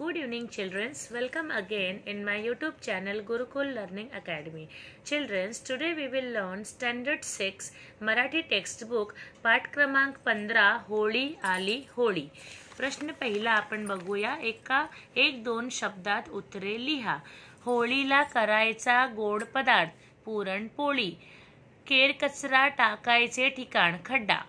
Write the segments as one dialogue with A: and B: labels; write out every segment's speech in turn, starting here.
A: Good evening childrens. Welcome again in my YouTube channel Gurukul learning academy Childrens, today we will learn Standard 6 Marathi textbook पाठ क्रमांक 15 होळी आली होळी. प्रश्न पहिला आपण बघूया एका एक दोन शब्दात उत्तरे लिहा. होळीला करायचा गोड पदार्थ पुरणपोळी. केर कचरा टाकायचे ठिकाण खड्डा.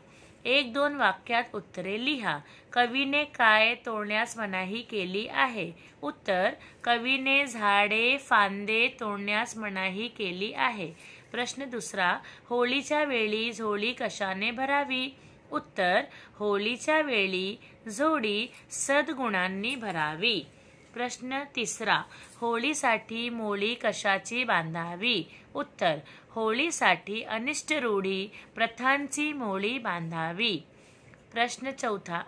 A: एक दोन वाक्यात उत्तरे लिहा कवीने काय तोडण्यास मनाही केली आहे उत्तर कवीने झाडे फांदे तोडण्यास मनाही केली आहे प्रश्न दुसरा होळीच्या वेळी झोळी कशाने भरावी उत्तर होळीच्या वेळी झोडी सद्गुणांनी भरावी प्रश्न तिसरा होळीसाठी मोळी कशाची बांधावी उत्तर होळीसाठी अनिष्ट रूढी प्रथांची मोळी बांधावी प्रश्न चौथा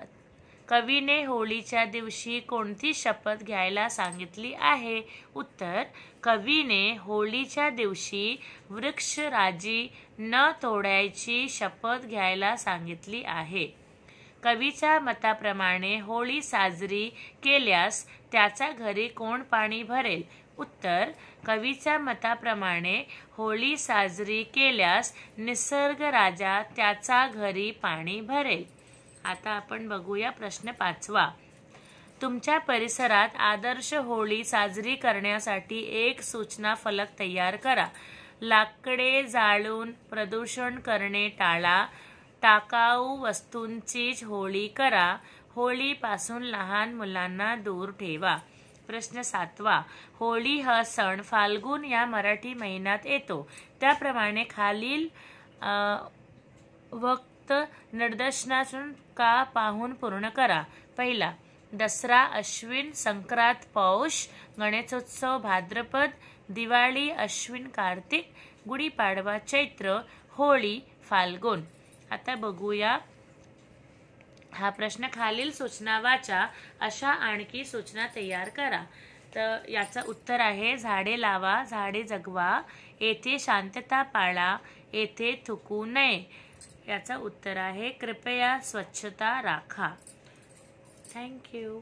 A: कवीने होळीच्या दिवशी कोणती शपथ घ्यायला सांगितली आहे उत्तर कवीने होळीच्या दिवशी वृक्षराजी न तोडायची शपथ घ्यायला सांगितली आहे कवीच्या मताप्रमाणे होळी साजरी केल्यास त्याचा घरी कोण पाणी भरेल उत्तर कवीच्या मताप्रमाणे होळी साजरी केल्यास निसर्ग राजा त्याचा घरी पाणी भरेल आता आपण बघूया प्रश्न पाचवा तुमच्या परिसरात आदर्श होळी साजरी करण्यासाठी एक सूचना फलक तयार करा लाकडे जाळून प्रदूषण करणे टाळा टाकाऊ वस्तूंचीच होळी करा होळीपासून लहान मुलांना दूर ठेवा प्रश्न सातवा होळी हा सण फाल्गुन या मराठी महिन्यात येतो त्याप्रमाणे खालील वक्त निर्दर्शनातून का पाहून पूर्ण करा पहिला दसरा अश्विन संक्रांत पौष गणेशोत्सव भाद्रपद दिवाळी अश्विन कार्तिक गुढीपाडवा चैत्र होळी फाल्गुन आता बघूया हा प्रश्न खालील सूचना वाचा अशा आणखी सूचना तयार करा तर याचं उत्तर आहे झाडे लावा झाडे जगवा येथे शांतता पाळा येथे थुकू नये याचं उत्तर आहे कृपया स्वच्छता राखा थँक्यू